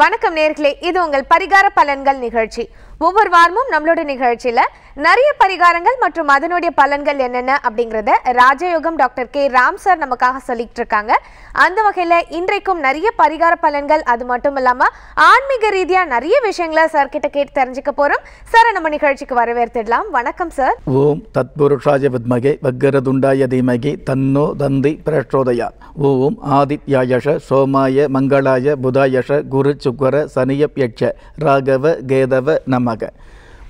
வணக்கம் நேர்களே இது உங்கள் பரிகார பலன்கள் நிகழ்ச்சி ஒவ்வொரு வாரமும் நம்மளோட நிகழ்ச்சியில் நிறைய பரிகாரங்கள் மற்றும் அதனுடைய பலன்கள் என்னென்ன அப்படிங்கிறத ராஜயோகம் டாக்டர் கே ராம் சார் நமக்காக சொல்லிட்டு இருக்காங்க அந்த வகையில் இன்றைக்கும் நிறைய பரிகார பலன்கள் அது மட்டும் இல்லாமல் ஆன்மீக ரீதியாக நிறைய விஷயங்களை சார் கிட்ட கேட்டு தெரிஞ்சுக்க போகிறோம் சார் நம்ம நிகழ்ச்சிக்கு வரவேற்றுடலாம் வணக்கம் சார் ஓம் தத் தத்புருஷாய வக்ர வக்கரதுண்டாய தீமகி தன்னோ தந்தி பிரச்சோதயா ஓம் ஆதித்யாயஷ சோமாய மங்களாய புதாயஷ குரு சுக்கர சனியப்யட்ச ராகவ கேதவ நம மக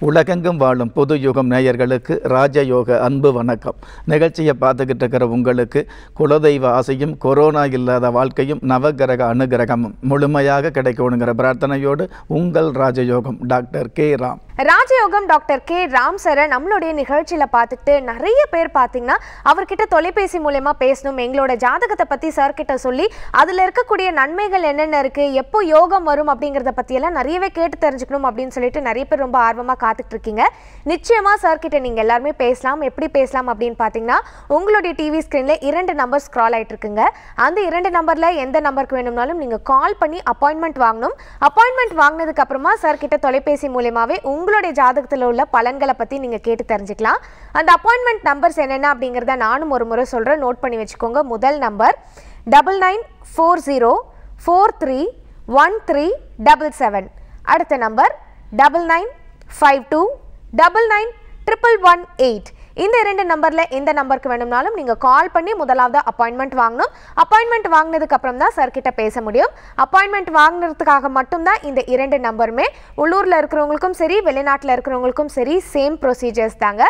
உலகெங்கும் வாழும் பொது யுகம் நேயர்களுக்கு ராஜயோக அன்பு வணக்கம் நிகழ்ச்சியை பார்த்துக்கிட்டு இருக்கிற உங்களுக்கு குலதெய்வ ஆசையும் கொரோனா இல்லாத வாழ்க்கையும் நவகிரக அனுகிரகமும் முழுமையாக கிடைக்கணுங்கிற பிரார்த்தனையோடு உங்கள் ராஜயோகம் டாக்டர் கே ராம் ராஜயோகம் டாக்டர் கே ராம் சரை நம்மளுடைய நிகழ்ச்சியில் பார்த்துட்டு நிறைய பேர் பார்த்தீங்கன்னா அவர்கிட்ட தொலைபேசி மூலயமா பேசணும் எங்களோட ஜாதகத்தை பற்றி சார்கிட்ட சொல்லி அதில் இருக்கக்கூடிய நன்மைகள் என்னென்ன இருக்குது எப்போ யோகம் வரும் அப்படிங்கிறத பற்றியெல்லாம் நிறையவே கேட்டு தெரிஞ்சுக்கணும் அப்படின்னு சொல்லிட்டு நிறைய பேர் ரொம்ப ஆர்வமாக காத்துட்டு இருக்கீங்க நிச்சயமாக சார்கிட்ட நீங்கள் எல்லாருமே பேசலாம் எப்படி பேசலாம் அப்படின்னு பார்த்தீங்கன்னா உங்களுடைய டிவி ஸ்க்ரீனில் இரண்டு நம்பர் ஸ்க்ரால் ஆகிட்டு இருக்குங்க அந்த இரண்டு நம்பரில் எந்த நம்பருக்கு வேணும்னாலும் நீங்கள் கால் பண்ணி அப்பாயின்மெண்ட் வாங்கணும் அப்பாயின்மெண்ட் வாங்கினதுக்கு அப்புறமா சார்கிட்ட தொலைபேசி மூலயமாவே உங்கள் உங்களுடைய ஜாதகத்தில் உள்ள பலன்களை பற்றி நீங்கள் கேட்டு தெரிஞ்சுக்கலாம் அந்த அப்பாயின்மெண்ட் நம்பர்ஸ் என்னென்ன அப்படிங்கிறத நானும் ஒரு முறை சொல்கிறேன் நோட் பண்ணி வச்சுக்கோங்க முதல் number double nine four zero four three one three double seven அடுத்த number double nine five two double nine triple one eight இந்த இரண்டு நம்பரில் எந்த நம்பருக்கு வேணும்னாலும் நீங்கள் கால் பண்ணி முதலாவது அப்பாயின்மெண்ட் வாங்கணும் அப்பாயின்மெண்ட் வாங்கினதுக்கு அப்புறம் தான் கிட்ட பேச முடியும் அப்பாயின்மெண்ட் வாங்கினதுக்காக மட்டும்தான் இந்த இரண்டு நம்பருமே உள்ளூரில் இருக்கிறவங்களுக்கும் சரி வெளிநாட்டில் இருக்கிறவங்களுக்கும் சரி சேம் ப்ரொசீஜர்ஸ் தாங்க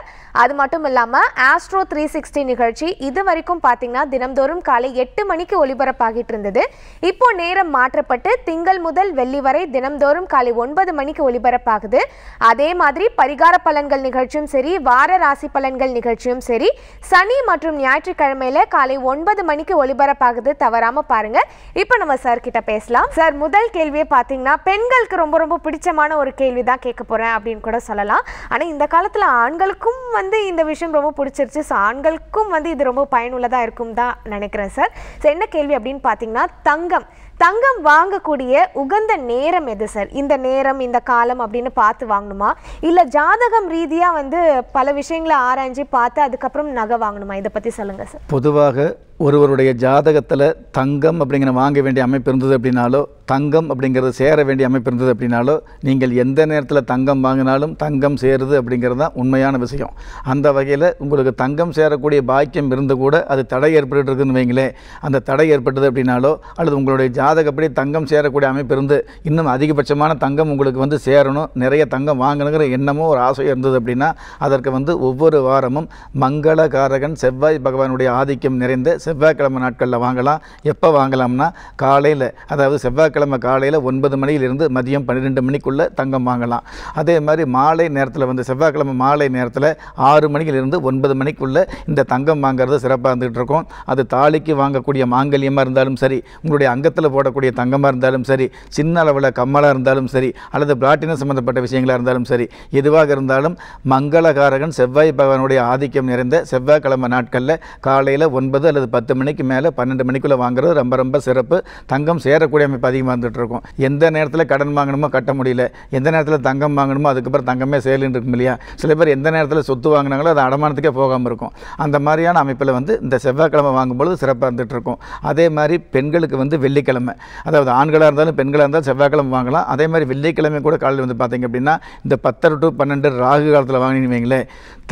அது மட்டும் இல்லாமல் ஆஸ்ட்ரோ த்ரீ சிக்ஸ்டி நிகழ்ச்சி இது வரைக்கும் பார்த்தீங்கன்னா தினம்தோறும் காலை எட்டு மணிக்கு ஒளிபரப்பாகிட்டு இருந்தது இப்போ நேரம் மாற்றப்பட்டு திங்கள் முதல் வெள்ளி வரை தினம்தோறும் காலை ஒன்பது மணிக்கு ஒளிபரப்பாகுது அதே மாதிரி பரிகார பலன்கள் நிகழ்ச்சியும் சரி வார ராசி பலன் பலன்கள் நிகழ்ச்சியும் சரி சனி மற்றும் ஞாயிற்றுக்கிழமையில காலை ஒன்பது மணிக்கு ஒளிபரப்பாகுது தவறாம பாருங்க இப்போ நம்ம சார் கிட்ட பேசலாம் சார் முதல் கேள்வியை பார்த்தீங்கன்னா பெண்களுக்கு ரொம்ப ரொம்ப பிடிச்சமான ஒரு கேள்வி தான் கேட்க போறேன் அப்படின்னு கூட சொல்லலாம் ஆனால் இந்த காலத்தில் ஆண்களுக்கும் வந்து இந்த விஷயம் ரொம்ப பிடிச்சிருச்சு ஸோ ஆண்களுக்கும் வந்து இது ரொம்ப பயனுள்ளதாக இருக்கும் தான் நினைக்கிறேன் சார் ஸோ என்ன கேள்வி அப்படின்னு பார்த்தீங்கன்னா தங்கம் தங்கம் வாங்கக்கூடிய உகந்த நேரம் எது சார் இந்த நேரம் இந்த காலம் அப்படின்னு பார்த்து வாங்கணுமா இல்லை ஜாதகம் ரீதியாக வந்து பல விஷயங்களை ஆராய்ஞ்சு பார்த்து அதுக்கப்புறம் நகை வாங்கணுமா இதை பற்றி சொல்லுங்கள் சார் பொதுவாக ஒருவருடைய ஜாதகத்தில் தங்கம் அப்படிங்கிற வாங்க வேண்டிய அமைப்பு இருந்தது அப்படின்னாலோ தங்கம் அப்படிங்கிறது சேர வேண்டிய அமைப்பு இருந்தது அப்படின்னாலோ நீங்கள் எந்த நேரத்தில் தங்கம் வாங்கினாலும் தங்கம் சேருது அப்படிங்கிறது தான் உண்மையான விஷயம் அந்த வகையில் உங்களுக்கு தங்கம் சேரக்கூடிய பாக்கியம் இருந்து கூட அது தடை ஏற்பட்டு இருக்குதுன்னு வைங்களேன் அந்த தடை ஏற்பட்டது அப்படின்னாலோ அல்லது உங்களுடைய ஜாதகப்படி தங்கம் சேரக்கூடிய அமைப்பு இருந்து இன்னும் அதிகபட்சமான தங்கம் உங்களுக்கு வந்து சேரணும் நிறைய தங்கம் வாங்கணுங்கிற எண்ணமோ ஒரு ஆசையோ இருந்தது அப்படின்னா அதற்கு வந்து ஒவ்வொரு வாரமும் மங்களகாரகன் செவ்வாய் பகவானுடைய ஆதிக்கம் நிறைந்த செவ்வாய்க்கிழமை நாட்களில் வாங்கலாம் எப்போ வாங்கலாம்னா காலையில் அதாவது செவ்வாய்க்கிழமை காலையில் ஒன்பது மணியிலிருந்து மதியம் பன்னிரெண்டு மணிக்குள்ளே தங்கம் வாங்கலாம் அதே மாதிரி மாலை நேரத்தில் வந்து செவ்வாய்க்கிழமை மாலை நேரத்தில் ஆறு மணியிலிருந்து ஒன்பது மணிக்குள்ளே இந்த தங்கம் வாங்கிறது சிறப்பாக இருந்துகிட்டு இருக்கும் அது தாலிக்கு வாங்கக்கூடிய மாங்கல்யமாக இருந்தாலும் சரி உங்களுடைய அங்கத்தில் போடக்கூடிய தங்கமாக இருந்தாலும் சரி சின்ன அளவில் கம்மலாக இருந்தாலும் சரி அல்லது பிளாட்டினம் சம்மந்தப்பட்ட விஷயங்களாக இருந்தாலும் சரி எதுவாக இருந்தாலும் மங்களகாரகன் செவ்வாய் பகவானுடைய ஆதிக்கம் நிறைந்த செவ்வாய்க்கிழமை நாட்களில் காலையில் ஒன்பது அல்லது பத்து மணிக்கு மேலே பன்னெண்டு மணிக்குள்ளே வாங்குறது ரொம்ப ரொம்ப சிறப்பு தங்கம் சேரக்கூடிய அமைப்பு அதிகமாக இருக்கும் எந்த நேரத்தில் கடன் வாங்கணுமோ கட்ட முடியல எந்த நேரத்தில் தங்கம் வாங்கணுமோ அதுக்கப்புறம் தங்கமே சேலுன்னு இருக்கும் இல்லையா சில பேர் எந்த நேரத்தில் சொத்து வாங்கினாங்களோ அது அடமானத்துக்கே போகாமல் இருக்கும் அந்த மாதிரியான அமைப்பில் வந்து இந்த செவ்வாய்க்கிழமை வாங்கும்பொழுது சிறப்பாக இருந்துகிட்ருக்கும் அதே மாதிரி பெண்களுக்கு வந்து வெள்ளிக்கிழமை அதாவது ஆண்களாக இருந்தாலும் பெண்களாக இருந்தாலும் செவ்வாய்க்கிழமை வாங்கலாம் அதே மாதிரி வெள்ளிக்கிழமை கூட காலையில் வந்து பார்த்திங்க அப்படின்னா இந்த பத்தரை டு பன்னெண்டு ராகு காலத்தில் வாங்கினீங்களே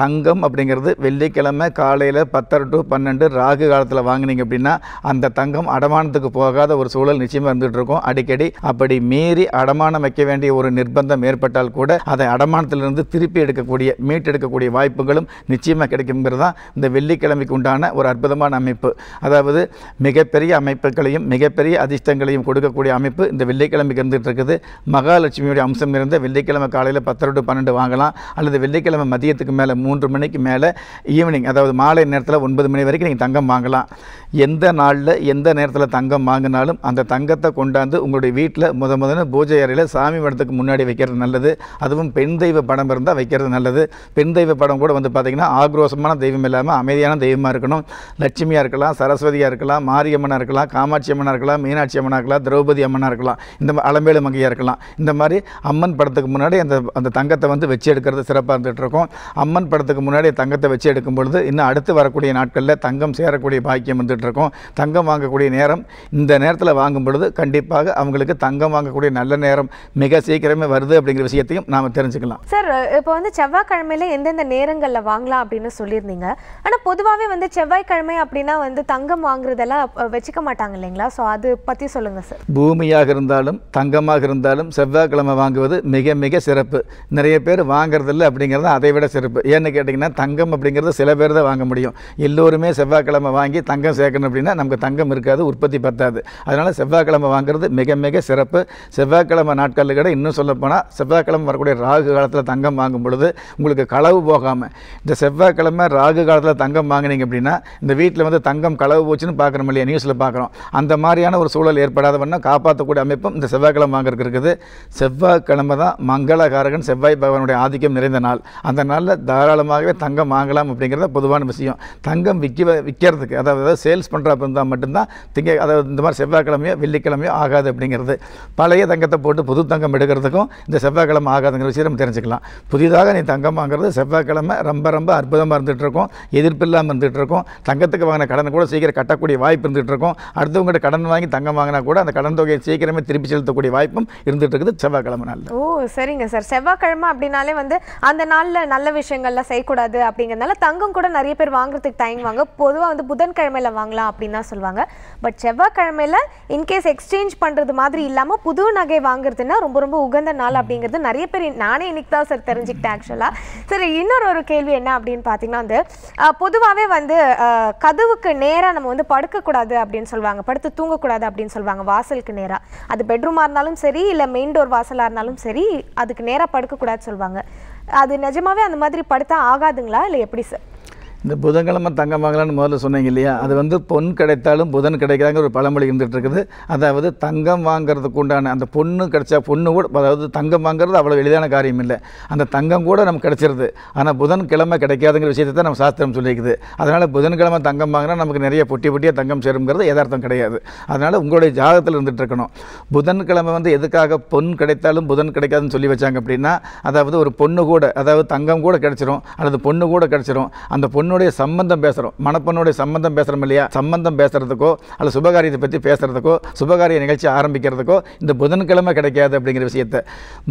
தங்கம் அப்படிங்கிறது வெள்ளிக்கிழமை காலையில் பத்தரை டு பன்னெண்டு ராகு காலத்தில் தங்கத்தில் வாங்கினீங்க அப்படின்னா அந்த தங்கம் அடமானத்துக்கு போகாத ஒரு சூழல் நிச்சயமாக இருந்துகிட்டு இருக்கும் அடிக்கடி அப்படி மீறி அடமானம் வைக்க வேண்டிய ஒரு நிர்பந்தம் ஏற்பட்டால் கூட அதை அடமானத்திலிருந்து திருப்பி எடுக்கக்கூடிய மீட்டெடுக்கக்கூடிய வாய்ப்புகளும் நிச்சயமாக கிடைக்குங்கிறது தான் இந்த வெள்ளிக்கிழமைக்கு உண்டான ஒரு அற்புதமான அமைப்பு அதாவது மிகப்பெரிய அமைப்புகளையும் மிகப்பெரிய அதிர்ஷ்டங்களையும் கொடுக்கக்கூடிய அமைப்பு இந்த வெள்ளிக்கிழமைக்கு இருந்துகிட்டு இருக்குது மகாலட்சுமியுடைய அம்சம் இருந்த வெள்ளிக்கிழமை காலையில் பத்து டு பன்னெண்டு வாங்கலாம் அல்லது வெள்ளிக்கிழமை மதியத்துக்கு மேலே மூன்று மணிக்கு மேலே ஈவினிங் அதாவது மாலை நேரத்தில் ஒன்பது மணி வரைக்கும் நீங்கள் தங்கம் வாங்கலாம் எந்த நாளில் எந்த நேரத்தில் தங்கம் வாங்கினாலும் அந்த தங்கத்தை கொண்டாந்து உங்களுடைய வீட்டில் முத முதல்ல பூஜை அறையில் சாமி படத்துக்கு முன்னாடி வைக்கிறது நல்லது அதுவும் பெண் தெய்வ படம் இருந்தால் வைக்கிறது நல்லது பெண் தெய்வ படம் கூட வந்து பார்த்திங்கன்னா ஆக்ரோஷமான தெய்வம் இல்லாமல் அமைதியான தெய்வமாக இருக்கணும் லட்சுமியாக இருக்கலாம் சரஸ்வதியாக இருக்கலாம் மாரியம்மனாக இருக்கலாம் காமாட்சி அம்மனாக இருக்கலாம் மீனாட்சி அம்மனாக இருக்கலாம் திரௌபதி அம்மனாக இருக்கலாம் இந்த அலம்பேலு மங்கையாக இருக்கலாம் இந்த மாதிரி அம்மன் படத்துக்கு முன்னாடி அந்த அந்த தங்கத்தை வந்து வச்சு எடுக்கிறது சிறப்பாக இருந்துகிட்ருக்கும் அம்மன் படத்துக்கு முன்னாடி தங்கத்தை வச்சு எடுக்கும் பொழுது இன்னும் அடுத்து வரக்கூடிய நாட்களில் தங்கம் சேரக்கூடிய பாக்கியம் இருக்கோம் தங்கம் வாங்கக்கூடிய நேரம் இந்த நேரத்தில் வாங்கும் பொழுது கண்டிப்பாக அவங்களுக்கு தங்கம் வாங்கக்கூடிய நல்ல நேரம் மிக சீக்கிரமே வருது அப்படிங்கிற விஷயத்தையும் நாம் தெரிஞ்சுக்கலாம் சார் இப்போ வந்து செவ்வாய்க்கிழமையில எந்தெந்த நேரங்களில் வாங்கலாம் அப்படின்னு சொல்லியிருந்தீங்க ஆனால் பொதுவாகவே வந்து செவ்வாய்க்கிழமை அப்படின்னா வந்து தங்கம் வாங்குறதெல்லாம் வச்சுக்க மாட்டாங்க இல்லைங்களா ஸோ அது பற்றி சொல்லுங்கள் சார் பூமியாக இருந்தாலும் தங்கமாக இருந்தாலும் செவ்வாய்க்கிழமை வாங்குவது மிக மிக சிறப்பு நிறைய பேர் வாங்குறதில்ல அப்படிங்கிறது அதை விட சிறப்பு ஏன்னு கேட்டிங்கன்னா தங்கம் அப்படிங்கிறது சில பேர் தான் வாங்க முடியும் எல்லோருமே செவ்வாய்க்கிழமை வாங்கி தங்கம் சேர்க்கணும் அப்படின்னா நமக்கு தங்கம் இருக்காது உற்பத்தி பத்தாது அதனால் செவ்வாய்க்கிழமை வாங்குறது மிக மிக சிறப்பு செவ்வாய்க்கிழமை நாட்களில் கூட இன்னும் சொல்லப்போனால் செவ்வாய்க்கிழமை வரக்கூடிய ராகு காலத்தில் தங்கம் வாங்கும் பொழுது உங்களுக்கு களவு போகாமல் இந்த செவ்வாய்க்கிழமை ராகு காலத்தில் தங்கம் வாங்கினீங்க அப்படின்னா இந்த வீட்டில் வந்து தங்கம் களவு போச்சுன்னு பார்க்குறோம் இல்லையா நியூஸில் பார்க்குறோம் அந்த மாதிரியான ஒரு சூழல் ஏற்படாத வண்ணம் காப்பாற்றக்கூடிய அமைப்பும் இந்த செவ்வாய்க்கிழமை வாங்குறதுக்கு இருக்குது செவ்வாய்க்கிழமை தான் மங்களகாரகன் செவ்வாய் பகவானுடைய ஆதிக்கம் நிறைந்த நாள் அந்த நாளில் தாராளமாகவே தங்கம் வாங்கலாம் அப்படிங்கிறத பொதுவான விஷயம் தங்கம் விற்க விற்கிறதுக்கு அதாவது பண்ணுறது அதாவது சேல்ஸ் பண்ணுறப்ப இருந்தால் மட்டும்தான் திங்க அதாவது இந்த மாதிரி செவ்வாய்க்கிழமையோ வெள்ளிக்கிழமையோ ஆகாது அப்படிங்கிறது பழைய தங்கத்தை போட்டு புது தங்கம் எடுக்கிறதுக்கும் இந்த செவ்வாய்க்கிழமை ஆகாதுங்கிற விஷயம் நம்ம தெரிஞ்சுக்கலாம் புதிதாக நீ தங்கம் வாங்குறது செவ்வாய்க்கிழமை ரொம்ப ரொம்ப அற்புதமாக இருக்கும் எதிர்ப்பு இல்லாமல் இருக்கும் தங்கத்துக்கு வாங்கின கடன் கூட சீக்கிரம் கட்டக்கூடிய வாய்ப்பு இருந்துகிட்ருக்கும் அடுத்தவங்ககிட்ட கடன் வாங்கி தங்கம் வாங்கினா கூட அந்த கடன் தொகையை சீக்கிரமே திருப்பி செலுத்தக்கூடிய வாய்ப்பும் இருந்துகிட்டு இருக்குது செவ்வாய்க்கிழமை நாளில் ஓ சரிங்க சார் செவ்வாய்க்கிழமை அப்படின்னாலே வந்து அந்த நாளில் நல்ல விஷயங்கள்லாம் செய்யக்கூடாது அப்படிங்கிறதுனால தங்கம் கூட நிறைய பேர் வாங்குறதுக்கு டைம் வாங்க பொதுவாக வந்து புதன் புதன்கிழமையில் வாங்கலாம் அப்படின்னு தான் சொல்லுவாங்க பட் செவ்வாய்க்கிழமையில் இன்கேஸ் எக்ஸ்சேஞ்ச் பண்ணுறது மாதிரி இல்லாமல் புது நகை வாங்குறதுன்னா ரொம்ப ரொம்ப உகந்த நாள் அப்படிங்கிறது நிறைய பேர் நானே இன்னைக்கு தான் சார் தெரிஞ்சுக்கிட்டேன் ஆக்சுவலாக சார் இன்னொரு ஒரு கேள்வி என்ன அப்படின்னு பார்த்தீங்கன்னா வந்து பொதுவாகவே வந்து கதவுக்கு நேராக நம்ம வந்து படுக்கக்கூடாது அப்படின்னு சொல்லுவாங்க படுத்து தூங்கக்கூடாது அப்படின்னு சொல்லுவாங்க வாசலுக்கு நேராக அது பெட்ரூமாக இருந்தாலும் சரி இல்லை மெயின் டோர் வாசலாக இருந்தாலும் சரி அதுக்கு நேராக படுக்கக்கூடாதுன்னு சொல்லுவாங்க அது நிஜமாவே அந்த மாதிரி படுத்தா ஆகாதுங்களா இல்லை எப்படி சார் இந்த புதன்கிழமை தங்கம் வாங்கலாம்னு முதல்ல சொன்னீங்க இல்லையா அது வந்து பொன் கிடைத்தாலும் புதன் கிடைக்கிறாங்க ஒரு பழமொழி இருந்துகிட்டு இருக்குது அதாவது தங்கம் வாங்குறதுக்கு உண்டான அந்த பொண்ணு கிடைச்சா பொண்ணு கூட அதாவது தங்கம் வாங்குறது அவ்வளோ எளிதான காரியம் இல்லை அந்த தங்கம் கூட நமக்கு கிடைச்சிருது ஆனால் புதன்கிழமை கிடைக்காதுங்கிற விஷயத்தை தான் நம்ம சாஸ்திரம் சொல்லியிருக்குது அதனால் புதன்கிழமை தங்கம் வாங்கினா நமக்கு நிறைய பொட்டி பொட்டியாக தங்கம் சேருங்கிறது எதார்த்தம் கிடையாது அதனால் உங்களுடைய ஜாதகத்தில் இருந்துகிட்டு இருக்கணும் புதன்கிழமை வந்து எதுக்காக பொன் கிடைத்தாலும் புதன் கிடைக்காதுன்னு சொல்லி வச்சாங்க அப்படின்னா அதாவது ஒரு பொண்ணு கூட அதாவது தங்கம் கூட கிடைச்சிரும் அல்லது பொண்ணு கூட கிடைச்சிரும் அந்த பொண்ணு பெண்ணுடைய சம்பந்தம் பேசுகிறோம் மனப்பெண்ணுடைய சம்பந்தம் பேசுகிறோம் இல்லையா சம்பந்தம் பேசுகிறதுக்கோ அல்ல சுபகாரியத்தை பற்றி பேசுகிறதுக்கோ சுபகாரிய நிகழ்ச்சி ஆரம்பிக்கிறதுக்கோ இந்த புதன்கிழமை கிடைக்காது அப்படிங்கிற விஷயத்தை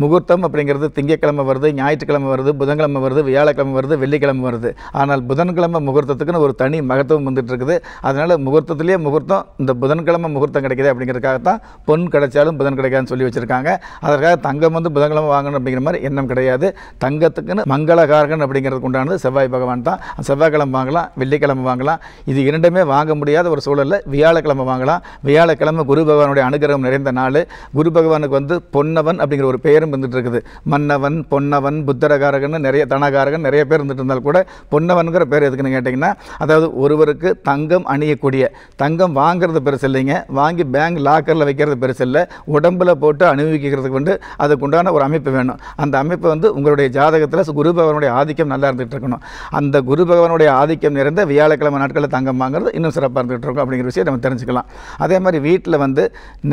முகூர்த்தம் அப்படிங்கிறது திங்கக்கிழமை வருது ஞாயிற்றுக்கிழமை வருது புதன்கிழமை வருது வியாழக்கிழமை வருது வெள்ளிக்கிழமை வருது ஆனால் புதன்கிழமை முகூர்த்தத்துக்குன்னு ஒரு தனி மகத்துவம் வந்துட்டு இருக்குது அதனால் முகூர்த்தத்திலேயே முகூர்த்தம் இந்த புதன்கிழமை முகூர்த்தம் கிடைக்கிது அப்படிங்கிறதுக்காக தான் பொன் கிடைச்சாலும் புதன் கிடைக்காதுன்னு சொல்லி வச்சுருக்காங்க அதற்காக தங்கம் வந்து புதன்கிழமை வாங்கணும் அப்படிங்கிற மாதிரி எண்ணம் கிடையாது தங்கத்துக்குன்னு மங்களகாரகன் அப்படிங்கிறதுக்கு உண்டானது செவ்வாய் பகவான் தான் செவ்வாய் செவ்வாய்க்கிழமை வாங்கலாம் வெள்ளிக்கிழமை வாங்கலாம் இது இரண்டுமே வாங்க முடியாத ஒரு சூழலில் வியாழக்கிழமை வாங்கலாம் வியாழக்கிழமை குரு பகவானுடைய அனுகிரகம் நிறைந்த நாள் குரு பகவானுக்கு வந்து பொன்னவன் அப்படிங்கிற ஒரு பெயரும் வந்துட்டு இருக்குது மன்னவன் பொன்னவன் புத்தரகாரகன் நிறைய தனகாரகன் நிறைய பேர் இருந்துட்டு இருந்தால் கூட பொன்னவன்கிற பேர் எதுக்குன்னு கேட்டிங்கன்னா அதாவது ஒருவருக்கு தங்கம் அணியக்கூடிய தங்கம் வாங்குறது பெருசு இல்லைங்க வாங்கி பேங்க் லாக்கரில் வைக்கிறது பெருசு இல்லை உடம்பில் போட்டு அனுபவிக்கிறதுக்கு வந்து அதுக்கு உண்டான ஒரு அமைப்பு வேணும் அந்த அமைப்பு வந்து உங்களுடைய ஜாதகத்தில் குரு பகவானுடைய ஆதிக்கம் நல்லா இருந்துகிட்டு இருக்கணும் அந்த குரு பகவான் சூரியனுடைய ஆதிக்கம் நிறைந்த வியாழக்கிழமை நாட்களில் தங்கம் வாங்குறது இன்னும் சிறப்பாக இருந்துகிட்டு இருக்கும் அப்படிங்கிற விஷயம் நம்ம தெரிஞ்சுக்கலாம் அதே மாதிரி வீட்டில் வந்து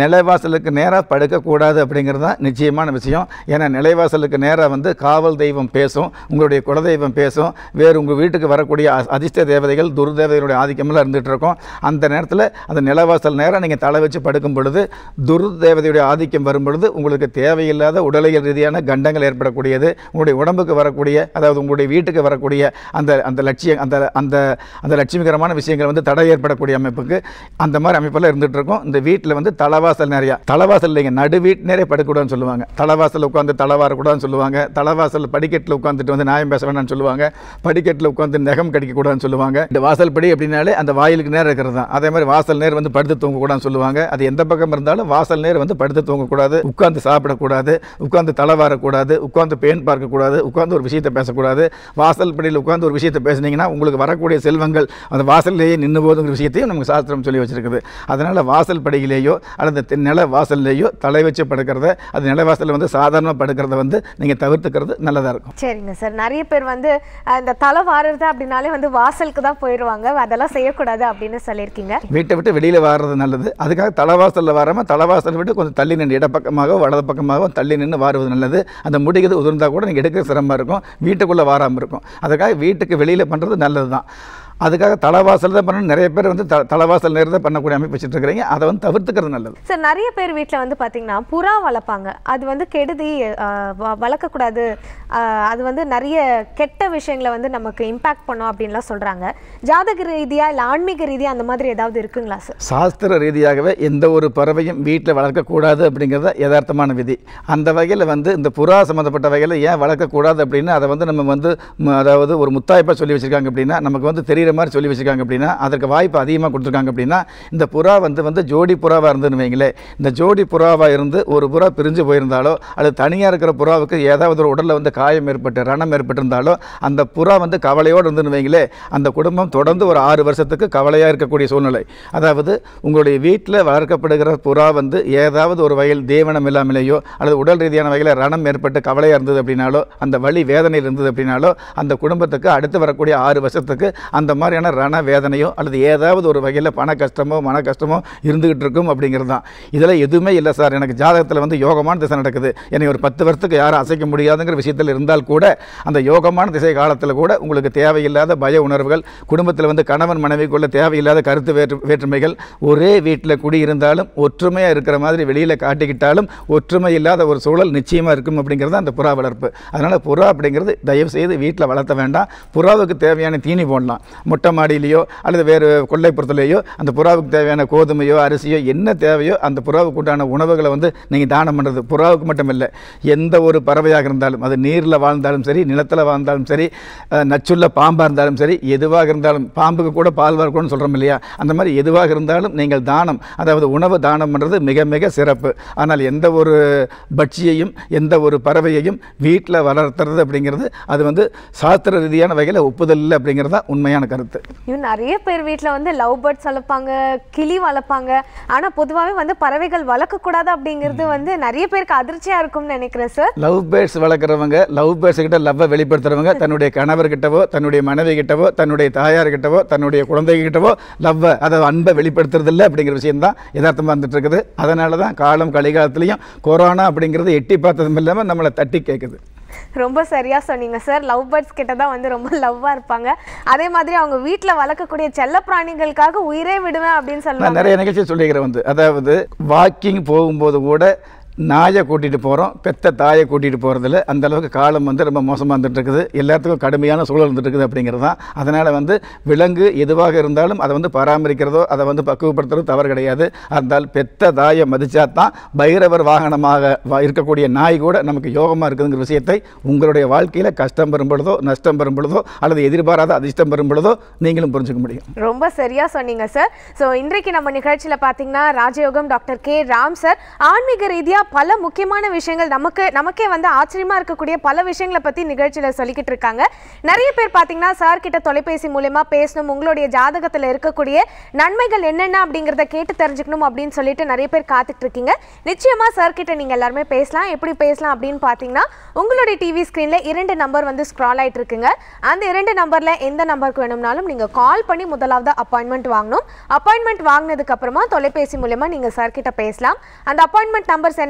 நிலைவாசலுக்கு நேராக படுக்கக்கூடாது அப்படிங்கிறது தான் நிச்சயமான விஷயம் ஏன்னா நிலைவாசலுக்கு நேராக வந்து காவல் தெய்வம் பேசும் உங்களுடைய குலதெய்வம் பேசும் வேறு உங்கள் வீட்டுக்கு வரக்கூடிய அதிர்ஷ்ட தேவதைகள் துர்தேவதைகளுடைய ஆதிக்கமெல்லாம் இருந்துகிட்டு இருக்கும் அந்த நேரத்தில் அந்த நிலவாசல் நேராக நீங்கள் தலை வச்சு படுக்கும் பொழுது துர்தேவதையுடைய ஆதிக்கம் வரும் பொழுது உங்களுக்கு தேவையில்லாத உடலியல் ரீதியான கண்டங்கள் ஏற்படக்கூடியது உங்களுடைய உடம்புக்கு வரக்கூடிய அதாவது உங்களுடைய வீட்டுக்கு வரக்கூடிய அந்த அந்த லட்சிய விஷயம் அந்த அந்த அந்த லட்சுமிகரமான விஷயங்கள் வந்து தடை ஏற்படக்கூடிய அமைப்புக்கு அந்த மாதிரி அமைப்பெல்லாம் இருந்துகிட்டு இருக்கும் இந்த வீட்டில் வந்து தலைவாசல் நிறையா தலைவாசல் இல்லைங்க நடு வீட்டு நிறைய படுக்கக்கூடாதுன்னு சொல்லுவாங்க தலைவாசல் உட்காந்து தலைவாரக்கூடாதுன்னு சொல்லுவாங்க தலைவாசல் படிக்கட்டில் உட்காந்துட்டு வந்து நியாயம் பேச வேணாம்னு சொல்லுவாங்க படிக்கட்டில் உட்காந்து நெகம் கடிக்கக்கூடாதுன்னு சொல்லுவாங்க இந்த வாசல் படி அப்படின்னாலே அந்த வாயிலுக்கு நேரம் இருக்கிறது தான் அதே மாதிரி வாசல் நேர் வந்து படுத்து தூங்கக்கூடாதுன்னு சொல்லுவாங்க அது எந்த பக்கம் இருந்தாலும் வாசல் நேர் வந்து படுத்து தூங்கக்கூடாது உட்காந்து சாப்பிடக்கூடாது உட்காந்து தலைவாரக்கூடாது உட்காந்து பேன் பார்க்கக்கூடாது உட்காந்து ஒரு விஷயத்தை பேசக்கூடாது வாசல் படியில் உட்காந்து ஒரு விஷயத்தை பேசுனீங்கன்னா பார்த்தீங்கன்னா உங்களுக்கு வரக்கூடிய செல்வங்கள் அந்த வாசல்லையே நின்று போதுங்கிற விஷயத்தையும் நமக்கு சாஸ்திரம் சொல்லி வச்சுருக்குது அதனால் வாசல் படியிலேயோ அல்லது நில வாசல்லையோ தலை வச்சு படுக்கிறத அது நில வாசலில் வந்து சாதாரணமாக படுக்கிறத வந்து நீங்கள் தவிர்த்துக்கிறது நல்லதாக இருக்கும் சரிங்க சார் நிறைய பேர் வந்து இந்த தலை வாரது அப்படின்னாலே வந்து வாசலுக்கு தான் போயிடுவாங்க அதெல்லாம் செய்யக்கூடாது அப்படின்னு சொல்லியிருக்கீங்க வீட்டை விட்டு வெளியில் வாரது நல்லது அதுக்காக தலைவாசலில் தலை தலைவாசல் விட்டு கொஞ்சம் தள்ளி நின்று இடப்பக்கமாக வலது பக்கமாக தள்ளி நின்று வாருவது நல்லது அந்த முடிக்கிறது உதிர்ந்தால் கூட நீங்கள் எடுக்க சிரமமாக இருக்கும் வீட்டுக்குள்ளே வாராமல் இருக்கும் அதுக்காக வீட்டுக்கு வெளியில் பண்ணுறது நல்லது தான் அதுக்காக தலைவாசல் தான் பண்ணணும் நிறைய பேர் வந்து த தலைவாசல் நேரம் தான் பண்ணக்கூடிய அமைப்பு இருக்கிறீங்க அதை வந்து தவிர்த்துக்கிறது நல்லது சார் நிறைய பேர் வீட்டில் வந்து பார்த்திங்கன்னா புறா வளர்ப்பாங்க அது வந்து கெடுதி வளர்க்கக்கூடாது அது வந்து நிறைய கெட்ட விஷயங்களை வந்து நமக்கு இம்பேக்ட் பண்ணும் அப்படின்லாம் சொல்கிறாங்க ஜாதக ரீதியாக இல்லை ஆன்மீக ரீதியாக அந்த மாதிரி ஏதாவது இருக்குங்களா சார் சாஸ்திர ரீதியாகவே எந்த ஒரு பறவையும் வீட்டில் வளர்க்கக்கூடாது அப்படிங்கிறத யதார்த்தமான விதி அந்த வகையில் வந்து இந்த புறா சம்மந்தப்பட்ட வகையில் ஏன் வளர்க்கக்கூடாது அப்படின்னு அதை வந்து நம்ம வந்து அதாவது ஒரு முத்தாய்ப்பாக சொல்லி வச்சுருக்காங்க அப்படின்னா நமக்கு வந்து தெரிகிற தெரிகிற மாதிரி சொல்லி வச்சுருக்காங்க அப்படின்னா அதற்கு வாய்ப்பு அதிகமாக கொடுத்துருக்காங்க அப்படின்னா இந்த புறா வந்து வந்து ஜோடி புறாவாக இருந்துன்னு வைங்களேன் இந்த ஜோடி புறாவாக இருந்து ஒரு புறா பிரிஞ்சு போயிருந்தாலோ அல்லது தனியாக இருக்கிற புறாவுக்கு ஏதாவது ஒரு உடலில் வந்து காயம் ஏற்பட்டு ரணம் ஏற்பட்டிருந்தாலோ அந்த புறா வந்து கவலையோடு இருந்துன்னு வைங்களேன் அந்த குடும்பம் தொடர்ந்து ஒரு ஆறு வருஷத்துக்கு கவலையாக இருக்கக்கூடிய சூழ்நிலை அதாவது உங்களுடைய வீட்டில் வளர்க்கப்படுகிற புறா வந்து ஏதாவது ஒரு வகையில் தேவனம் இல்லாமலேயோ அல்லது உடல் ரீதியான வகையில் ரணம் ஏற்பட்டு கவலையாக இருந்தது அப்படின்னாலோ அந்த வழி வேதனையில் இருந்தது அப்படின்னாலோ அந்த குடும்பத்துக்கு அடுத்து வரக்கூடிய ஆறு வருஷத்துக்கு அந்த மாதிரியான ரண வேதனையோ அல்லது ஏதாவது ஒரு வகையில் பண கஷ்டமோ மன கஷ்டமோ இருந்துகிட்டு இருக்கும் அப்படிங்கிறது தான் இதில் எதுவுமே இல்லை சார் எனக்கு ஜாதகத்தில் வந்து யோகமான திசை நடக்குது என்னை ஒரு பத்து வருஷத்துக்கு யாரும் அசைக்க முடியாதுங்கிற விஷயத்தில் இருந்தால் கூட அந்த யோகமான திசை காலத்தில் கூட உங்களுக்கு தேவையில்லாத பய உணர்வுகள் குடும்பத்தில் வந்து கணவன் மனைவிக்குள்ள தேவையில்லாத கருத்து வேற்று வேற்றுமைகள் ஒரே வீட்டில் குடியிருந்தாலும் ஒற்றுமையாக இருக்கிற மாதிரி வெளியில் காட்டிக்கிட்டாலும் ஒற்றுமை இல்லாத ஒரு சூழல் நிச்சயமாக இருக்கும் அப்படிங்கிறது அந்த புறா வளர்ப்பு அதனால் புறா அப்படிங்கிறது தயவுசெய்து வீட்டில் வளர்த்த வேண்டாம் புறாவுக்கு தேவையான தீனி போடலாம் முட்டை மாடியிலையோ அல்லது வேறு கொள்ளைப்புறத்துலேயோ அந்த புறாவுக்கு தேவையான கோதுமையோ அரிசியோ என்ன தேவையோ அந்த புறாவுக்கு உண்டான உணவுகளை வந்து நீங்கள் தானம் பண்ணுறது புறாவுக்கு மட்டும் இல்லை எந்த ஒரு பறவையாக இருந்தாலும் அது நீரில் வாழ்ந்தாலும் சரி நிலத்தில் வாழ்ந்தாலும் சரி நச்சுள்ள பாம்பாக இருந்தாலும் சரி எதுவாக இருந்தாலும் பாம்புக்கு கூட பால் வரக்கூடன்னு சொல்கிறோம் இல்லையா அந்த மாதிரி எதுவாக இருந்தாலும் நீங்கள் தானம் அதாவது உணவு தானம் பண்ணுறது மிக மிக சிறப்பு ஆனால் எந்த ஒரு பட்சியையும் எந்த ஒரு பறவையையும் வீட்டில் வளர்த்துறது அப்படிங்கிறது அது வந்து சாஸ்திர ரீதியான வகையில் ஒப்புதல் இல்லை அப்படிங்கிறது தான் உண்மையான கருத்து கருத்து இன்னும் நிறைய பேர் வீட்டில் வந்து லவ் பேர்ட்ஸ் வளர்ப்பாங்க கிளி வளர்ப்பாங்க ஆனால் பொதுவாகவே வந்து பறவைகள் வளர்க்கக்கூடாது அப்படிங்கிறது வந்து நிறைய பேருக்கு அதிர்ச்சியாக இருக்கும்னு நினைக்கிறேன் சார் லவ் பேர்ட்ஸ் வளர்க்குறவங்க லவ் பேர்ட்ஸ் கிட்ட லவ்வை வெளிப்படுத்துறவங்க தன்னுடைய கணவர்கிட்டவோ தன்னுடைய மனைவி கிட்டவோ தன்னுடைய தாயார்கிட்டவோ தன்னுடைய குழந்தைகிட்டவோ லவ்வை அதை அன்பை வெளிப்படுத்துறது இல்லை அப்படிங்கிற விஷயம் தான் யதார்த்தமாக வந்துட்டு இருக்குது அதனால தான் காலம் கலிகாலத்துலேயும் கொரோனா அப்படிங்கிறது எட்டி பார்த்ததும் இல்லாமல் நம்மளை தட்டி கேட்குது ரொம்ப சரியாக சொன்னீங்க சார் லவ் பேர்ட்ஸ் கிட்ட தான் வந்து ரொம்ப லவ்வாக இருப்பாங்க அதே மாதிரி அவங்க வீட்டில் வளர்க்கக்கூடிய செல்ல பிராணிகளுக்காக உயிரே விடுவேன் அப்படின்னு சொல்லுவாங்க நிறைய நிகழ்ச்சி சொல்லிக்கிறேன் வந்து அதாவது வாக்கிங் போகும்போது கூட நாயை கூட்டிகிட்டு போகிறோம் பெத்த தாயை கூட்டிகிட்டு போகிறதில்ல அந்தளவுக்கு காலம் வந்து ரொம்ப மோசமாக இருந்துகிட்ருக்குது எல்லாத்துக்கும் கடுமையான சூழல் இருந்துகிட்ருக்குது அப்படிங்கிறது தான் அதனால் வந்து விலங்கு எதுவாக இருந்தாலும் அதை வந்து பராமரிக்கிறதோ அதை வந்து பக்குவப்படுத்துறதோ தவறு கிடையாது அதனால் பெத்த தாயை மதித்தா தான் பைரவர் வாகனமாக இருக்கக்கூடிய நாய் கூட நமக்கு யோகமாக இருக்குதுங்கிற விஷயத்தை உங்களுடைய வாழ்க்கையில் கஷ்டம் வரும் பொழுதோ நஷ்டம் வரும் பொழுதோ அல்லது எதிர்பாராத அதிர்ஷ்டம் வரும் பொழுதோ நீங்களும் புரிஞ்சுக்க முடியும் ரொம்ப சரியாக சொன்னீங்க சார் ஸோ இன்றைக்கு நம்ம நிகழ்ச்சியில் பார்த்தீங்கன்னா ராஜயோகம் டாக்டர் கே ராம் சார் ஆன்மீக ரீதியாக பல முக்கியமான விஷயங்கள் நமக்கு நமக்கே வந்து ஆச்சரியமா இருக்கக்கூடிய பல விஷயங்களை பற்றி நிகழ்ச்சியில் சொல்லிக்கிட்டு இருக்காங்க நிறைய பேர் பார்த்தீங்கன்னா சார் கிட்ட தொலைபேசி மூலயமா பேசணும் உங்களுடைய ஜாதகத்தில் இருக்கக்கூடிய நன்மைகள் என்னென்ன அப்படிங்கிறத கேட்டு தெரிஞ்சுக்கணும் அப்படின்னு சொல்லிட்டு நிறைய பேர் காத்துட்டு இருக்கீங்க நிச்சயமாக சார் கிட்ட நீங்கள் எல்லாருமே பேசலாம் எப்படி பேசலாம் அப்படின்னு பார்த்தீங்கன்னா உங்களுடைய டிவி ஸ்க்ரீனில் இரண்டு நம்பர் வந்து ஸ்க்ரால் ஆயிட்டு இருக்குங்க அந்த இரண்டு நம்பரில் எந்த நம்பருக்கு வேணும்னாலும் நீங்கள் கால் பண்ணி முதலாவது அப்பாயின்மெண்ட் வாங்கணும் அப்பாயின்மெண்ட் வாங்கினதுக்கப்புறமா தொலைபேசி மூலயமா நீங்கள் சார் கிட்ட பேசலாம் அந்த அப்பாயின்மெண்ட் நம்பர்ஸ் என்ன